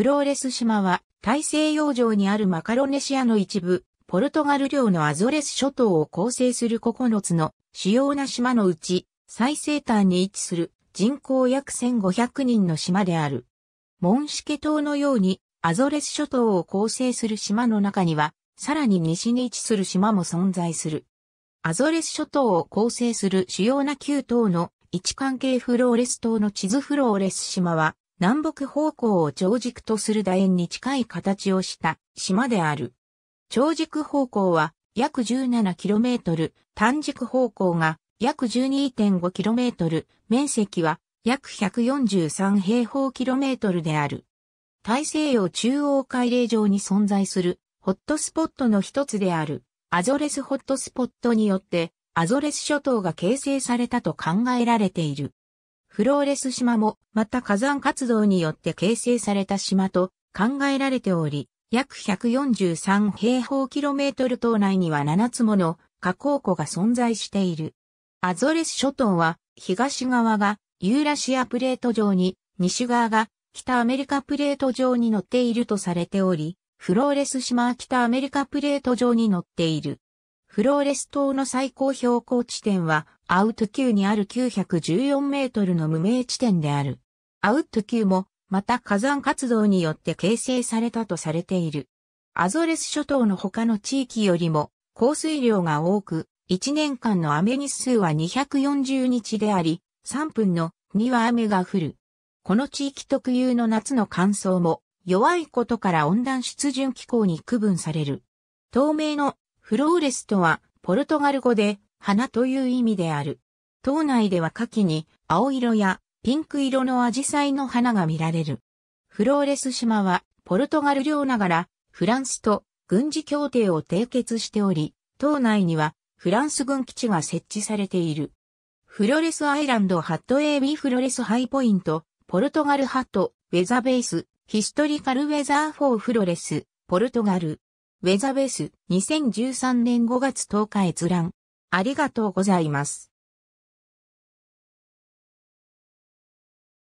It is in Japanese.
フローレス島は大西洋上にあるマカロネシアの一部、ポルトガル領のアゾレス諸島を構成する9つの主要な島のうち最西端に位置する人口約1500人の島である。モンシケ島のようにアゾレス諸島を構成する島の中には、さらに西に位置する島も存在する。アゾレス諸島を構成する主要な9島の位置関係フローレス島の地図フローレス島は、南北方向を長軸とする楕円に近い形をした島である。長軸方向は約 17km、単軸方向が約 12.5km、面積は約143平方キロメートルである。大西洋中央海嶺上に存在するホットスポットの一つであるアゾレスホットスポットによってアゾレス諸島が形成されたと考えられている。フローレス島も、また火山活動によって形成された島と考えられており、約143平方キロメートル島内には7つもの火口湖が存在している。アゾレス諸島は、東側がユーラシアプレート上に、西側が北アメリカプレート上に乗っているとされており、フローレス島は北アメリカプレート上に乗っている。フローレス島の最高標高地点はアウト級にある914メートルの無名地点である。アウト級も、また火山活動によって形成されたとされている。アゾレス諸島の他の地域よりも降水量が多く、1年間の雨日数は240日であり、3分の2は雨が降る。この地域特有の夏の乾燥も弱いことから温暖湿潤気候に区分される。透明のフローレスとはポルトガル語で花という意味である。島内では夏季に青色やピンク色のアジサイの花が見られる。フローレス島はポルトガル領ながらフランスと軍事協定を締結しており、島内にはフランス軍基地が設置されている。フロレスアイランドハット AB フロレスハイポイント、ポルトガルハット、ウェザベース、ヒストリカルウェザーフォーフロレス、ポルトガル。ウェザベース、2013年5月10日閲覧。ありがとうございます。